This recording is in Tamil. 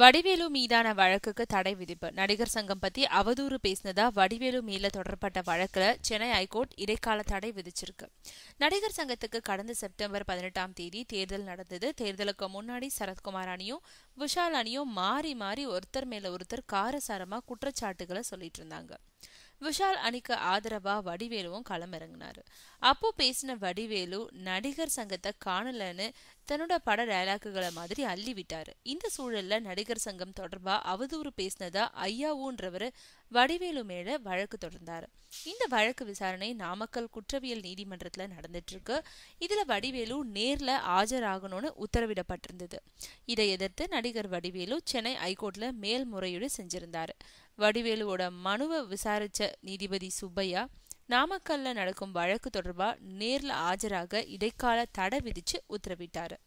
வடிவேலு மீதான வழக்குக்கு தடை விதிப்பு நடிகர் சங்கம் பத்தி அவதூறு பேசினதா வடிவேலு மீல தொடரப்பட்ட வழக்குல சென்னை ஐகோர்ட் இடைக்கால தடை விதிச்சிருக்கு நடிகர் சங்கத்துக்கு கடந்த செப்டம்பர் பதினெட்டாம் தேதி தேர்தல் நடந்தது தேர்தலுக்கு முன்னாடி சரத்குமார் அணியும் விஷால் அணியும் மாறி மாறி ஒருத்தர் மேல ஒருத்தர் காரசாரமா குற்றச்சாட்டுகளை சொல்லிட்டு இருந்தாங்க விஷால் அணிக்கு ஆதரவா வடிவேலுவும் களமிறங்கினாரு அப்போ பேசின வடிவேலு நடிகர் சங்கத்தை காணலன்னு தன்னோட பட டயலாக்குகளை மாதிரி அள்ளி விட்டாரு இந்த சூழல்ல நடிகர் சங்கம் தொடர்பா அவதூறு பேசினதா ஐயாவுன்றவர் வடிவேலு மேல வழக்கு தொடர்ந்தாரு இந்த வழக்கு விசாரணை நாமக்கல் குற்றவியல் நீதிமன்றத்துல நடந்துட்டு இருக்கு இதுல வடிவேலு நேர்ல ஆஜராகணும்னு உத்தரவிடப்பட்டிருந்தது இதை எதிர்த்து நடிகர் வடிவேலு சென்னை ஐகோர்ட்ல மேல்முறையீடு செஞ்சிருந்தாரு வடிவேலுவோட மனுவை விசாரிச்ச நீதிபதி சுப்பையா நாமக்கல்ல நடக்கும் வழக்கு தொடர்பா நேர்ல ஆஜராக இடைக்கால தடை விதிச்சு உத்தரவிட்டாரு